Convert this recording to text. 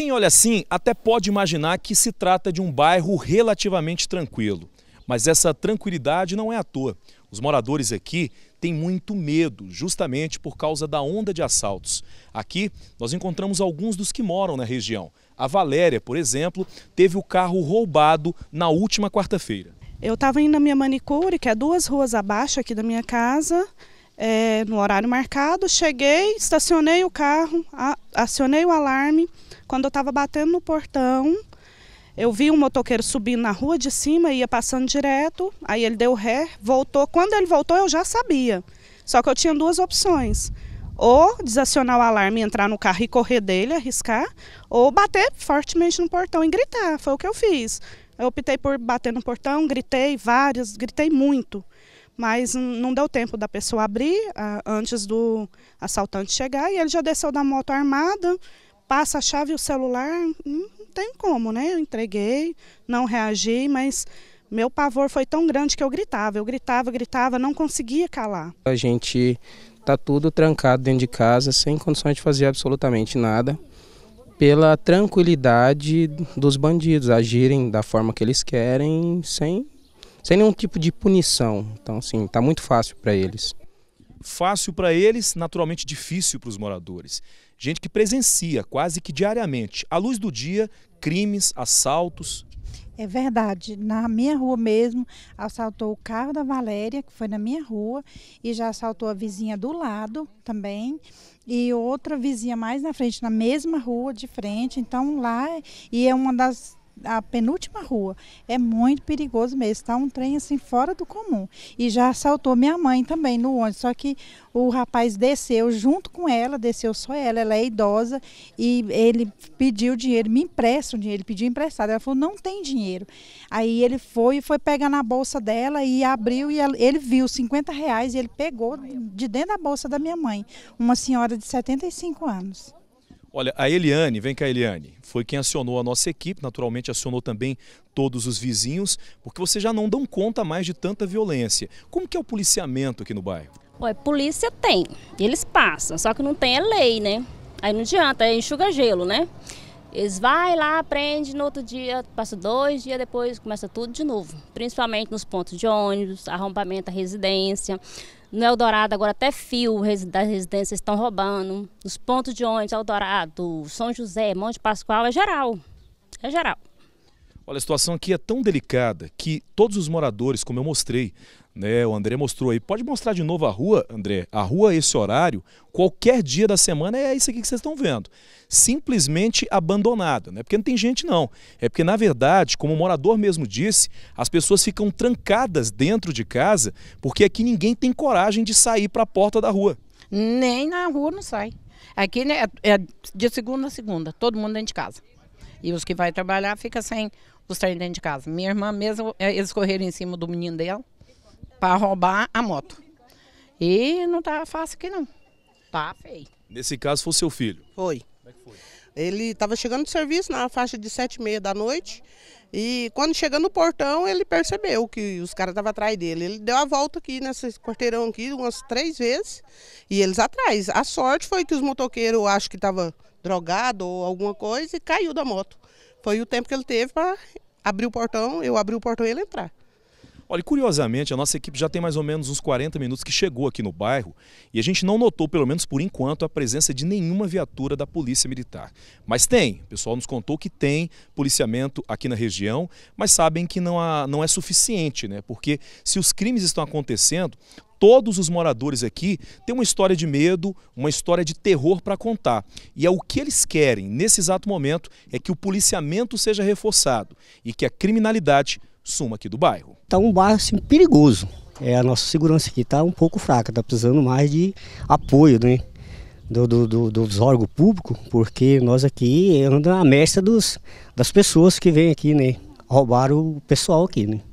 Quem olha assim até pode imaginar que se trata de um bairro relativamente tranquilo. Mas essa tranquilidade não é à toa. Os moradores aqui têm muito medo, justamente por causa da onda de assaltos. Aqui nós encontramos alguns dos que moram na região. A Valéria, por exemplo, teve o carro roubado na última quarta-feira. Eu estava indo na minha manicure, que é duas ruas abaixo aqui da minha casa, é, no horário marcado. Cheguei, estacionei o carro, acionei o alarme. Quando eu estava batendo no portão, eu vi um motoqueiro subindo na rua de cima, ia passando direto, aí ele deu ré, voltou. Quando ele voltou, eu já sabia. Só que eu tinha duas opções. Ou desacionar o alarme, entrar no carro e correr dele, arriscar, ou bater fortemente no portão e gritar. Foi o que eu fiz. Eu optei por bater no portão, gritei várias, gritei muito mas não deu tempo da pessoa abrir a, antes do assaltante chegar e ele já desceu da moto armada, passa a chave e o celular, não tem como, né? Eu entreguei, não reagi, mas meu pavor foi tão grande que eu gritava, eu gritava, gritava, não conseguia calar. A gente tá tudo trancado dentro de casa, sem condições de fazer absolutamente nada, pela tranquilidade dos bandidos agirem da forma que eles querem, sem sem nenhum tipo de punição. Então, assim, tá muito fácil para eles. Fácil para eles, naturalmente difícil para os moradores. Gente que presencia quase que diariamente, à luz do dia, crimes, assaltos. É verdade. Na minha rua mesmo, assaltou o carro da Valéria, que foi na minha rua, e já assaltou a vizinha do lado também, e outra vizinha mais na frente, na mesma rua de frente. Então lá, e é uma das a penúltima rua. É muito perigoso mesmo. Está um trem assim fora do comum. E já assaltou minha mãe também no ônibus. Só que o rapaz desceu junto com ela, desceu só ela. Ela é idosa e ele pediu dinheiro, me empresta o dinheiro. Ele pediu emprestado. Ela falou: não tem dinheiro. Aí ele foi e foi pegar na bolsa dela e abriu e ele viu 50 reais e ele pegou de dentro da bolsa da minha mãe, uma senhora de 75 anos. Olha, a Eliane, vem cá, Eliane, foi quem acionou a nossa equipe, naturalmente acionou também todos os vizinhos, porque vocês já não dão conta mais de tanta violência. Como que é o policiamento aqui no bairro? Ué, polícia tem, eles passam, só que não tem a lei, né? Aí não adianta, é enxuga gelo, né? Eles vai lá, aprende, no outro dia, passa dois dias depois, começa tudo de novo. Principalmente nos pontos de ônibus, arrombamento da residência. No Eldorado, agora até fio das residências estão roubando. Nos pontos de ônibus, Eldorado, São José, Monte Pascoal, é geral. É geral. Olha, a situação aqui é tão delicada que todos os moradores, como eu mostrei, né? O André mostrou aí. Pode mostrar de novo a rua, André. A rua, esse horário, qualquer dia da semana, é isso aqui que vocês estão vendo. Simplesmente abandonada. Não é porque não tem gente, não. É porque, na verdade, como o morador mesmo disse, as pessoas ficam trancadas dentro de casa porque aqui ninguém tem coragem de sair para a porta da rua. Nem na rua não sai. Aqui né, é, é de segunda a segunda, todo mundo dentro de casa. E os que vai trabalhar fica sem os trem dentro de casa. Minha irmã mesmo, é, eles correram em cima do menino dela para roubar a moto. E não tá fácil aqui não. Tá feio. Nesse caso foi seu filho? Foi. Como é que foi? Ele estava chegando do serviço na faixa de sete e meia da noite e quando chegando no portão ele percebeu que os caras estavam atrás dele. Ele deu a volta aqui nesse quarteirão aqui umas três vezes e eles atrás. A sorte foi que os motoqueiros acho que estavam drogado ou alguma coisa e caiu da moto. Foi o tempo que ele teve para abrir o portão, eu abri o portão e ele entrar. Olha, curiosamente, a nossa equipe já tem mais ou menos uns 40 minutos que chegou aqui no bairro e a gente não notou, pelo menos por enquanto, a presença de nenhuma viatura da Polícia Militar. Mas tem, o pessoal nos contou que tem policiamento aqui na região, mas sabem que não, há, não é suficiente, né? Porque se os crimes estão acontecendo, todos os moradores aqui têm uma história de medo, uma história de terror para contar. E é o que eles querem nesse exato momento é que o policiamento seja reforçado e que a criminalidade suma aqui do bairro. Está um bairro assim, perigoso. É, a nossa segurança aqui está um pouco fraca, está precisando mais de apoio né, do, do, do, dos órgãos públicos, porque nós aqui andamos na mestra dos, das pessoas que vêm aqui, né? Roubar o pessoal aqui, né?